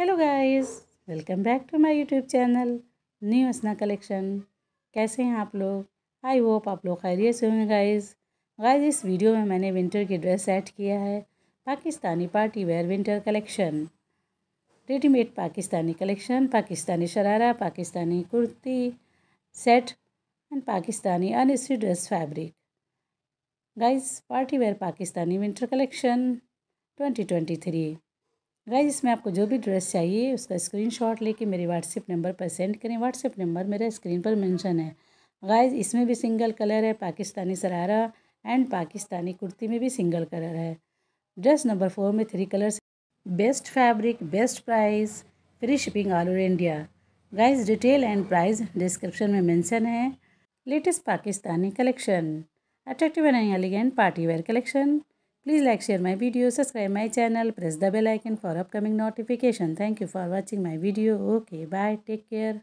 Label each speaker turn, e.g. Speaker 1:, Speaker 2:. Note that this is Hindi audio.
Speaker 1: Hello guys welcome back to my YouTube channel new Asna collection कैसे हैं आप लोग आई होप आप लोग खैरियत से होंगे गाइस गाइस इस वीडियो में मैंने विंटर की ड्रेस सेट किया है Pakistani party wear winter collection readymade Pakistani collection Pakistani sharara Pakistani kurti set and Pakistani un dress fabric guys party wear Pakistani winter collection twenty twenty three guys इसमें आपको जो भी ड्रेस चाहिए उसका स्क्रीनशॉट लेके मेरे व्हाट्सएप नंबर पर सेंड करें व्हाट्सएप नंबर मेरा स्क्रीन पर मेंशन है गाइज इसमें भी सिंगल कलर है पाकिस्तानी सरारा एंड पाकिस्तानी कुर्ती में भी सिंगल कलर है ड्रेस नंबर फोर में three colours best fabric best price free shipping all over India guys detail and price description में मेंशन है latest Pakistani collection attractive and elegant party wear collection Please like, share my video, subscribe my channel, press the bell icon for upcoming notification. Thank you for watching my video. Okay, bye. Take care.